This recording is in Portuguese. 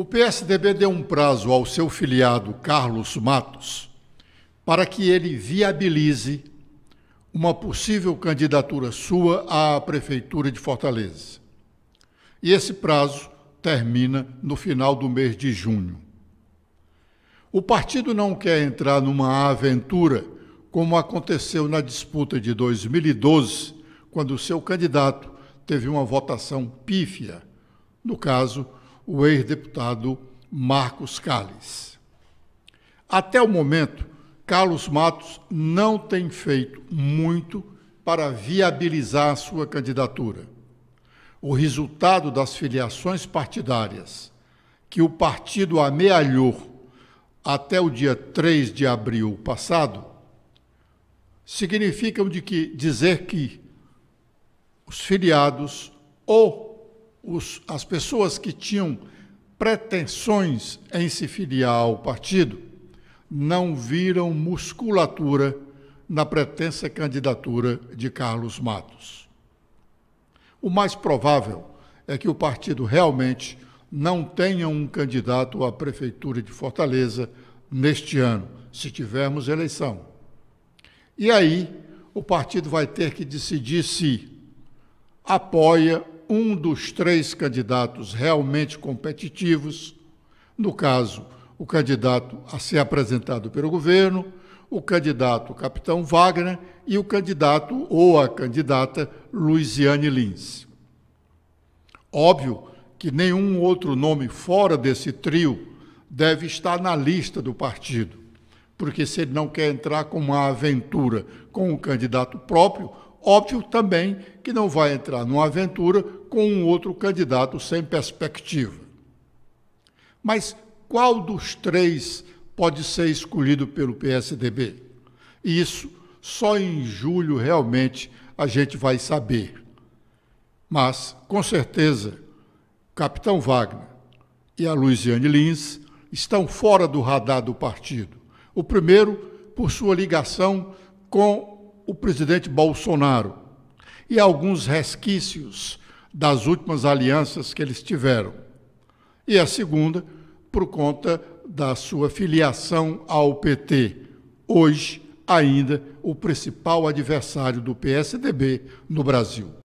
O PSDB deu um prazo ao seu filiado Carlos Matos para que ele viabilize uma possível candidatura sua à Prefeitura de Fortaleza. E esse prazo termina no final do mês de junho. O partido não quer entrar numa aventura como aconteceu na disputa de 2012, quando o seu candidato teve uma votação pífia, no caso, o ex-deputado Marcos Calles. Até o momento, Carlos Matos não tem feito muito para viabilizar a sua candidatura. O resultado das filiações partidárias que o partido amealhou até o dia 3 de abril passado significam de que dizer que os filiados ou os, as pessoas que tinham pretensões em se filiar ao partido não viram musculatura na pretensa candidatura de Carlos Matos. O mais provável é que o partido realmente não tenha um candidato à Prefeitura de Fortaleza neste ano, se tivermos eleição. E aí, o partido vai ter que decidir se apoia um dos três candidatos realmente competitivos, no caso, o candidato a ser apresentado pelo governo, o candidato Capitão Wagner e o candidato ou a candidata Luiziane Lins. Óbvio que nenhum outro nome fora desse trio deve estar na lista do partido, porque se ele não quer entrar com uma aventura com um candidato próprio, Óbvio também que não vai entrar numa aventura com um outro candidato sem perspectiva. Mas qual dos três pode ser escolhido pelo PSDB? Isso só em julho realmente a gente vai saber. Mas, com certeza, Capitão Wagner e a Luiziane Lins estão fora do radar do partido. O primeiro, por sua ligação com o presidente Bolsonaro e alguns resquícios das últimas alianças que eles tiveram. E a segunda, por conta da sua filiação ao PT, hoje ainda o principal adversário do PSDB no Brasil.